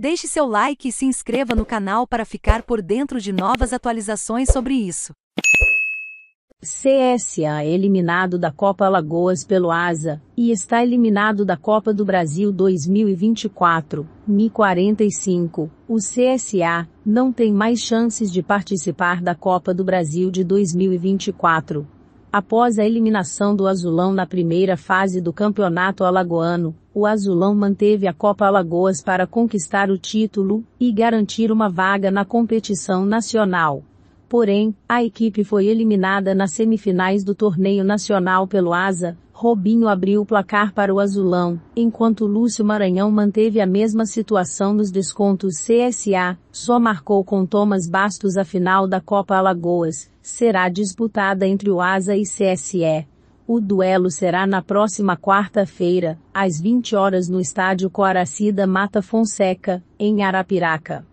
Deixe seu like e se inscreva no canal para ficar por dentro de novas atualizações sobre isso. CSA é eliminado da Copa Alagoas pelo Asa e está eliminado da Copa do Brasil 2024, Mi 45. O CSA não tem mais chances de participar da Copa do Brasil de 2024. Após a eliminação do Azulão na primeira fase do Campeonato Alagoano, o Azulão manteve a Copa Alagoas para conquistar o título e garantir uma vaga na competição nacional. Porém, a equipe foi eliminada nas semifinais do torneio nacional pelo Asa, Robinho abriu o placar para o azulão, enquanto Lúcio Maranhão manteve a mesma situação nos descontos CSA, só marcou com Thomas Bastos a final da Copa Alagoas, será disputada entre o Asa e CSE. O duelo será na próxima quarta-feira, às 20 horas no estádio Coaracida Mata Fonseca, em Arapiraca.